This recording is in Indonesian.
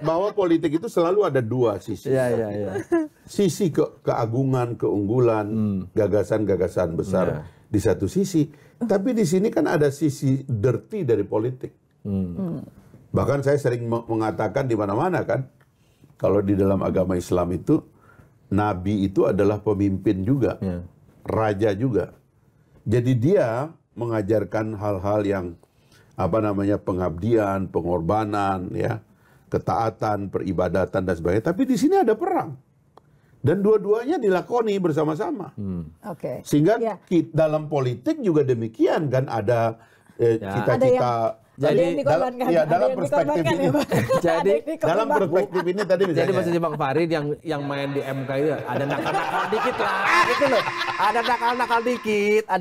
bahwa politik itu selalu ada dua sisi. Ya, ya, ya. Sisi ke keagungan, keunggulan, hmm. gagasan-gagasan hmm. besar ya. di satu sisi. Tapi di sini kan ada sisi dirty dari politik. Hmm. Bahkan saya sering mengatakan di mana-mana kan, kalau di dalam agama Islam itu nabi itu adalah pemimpin juga, ya. raja juga. Jadi dia mengajarkan hal-hal yang apa namanya pengabdian, pengorbanan, ya ketaatan, peribadatan dan sebagainya. Tapi di sini ada perang. Dan dua-duanya dilakoni bersama-sama. Hmm. Oke. Okay. Sehingga ya. dalam politik juga demikian kan ada kita. cita eh, ya. Jadi ya, dalam, ya, dalam perspektif ini, ya, jadi dalam perspektif ini tadi misalnya. Jadi maksudnya Bang Farid yang yang main di MK itu ada nakal-nakal dikit lah, ah! gitu loh. Ada nakal-nakal dikit, ada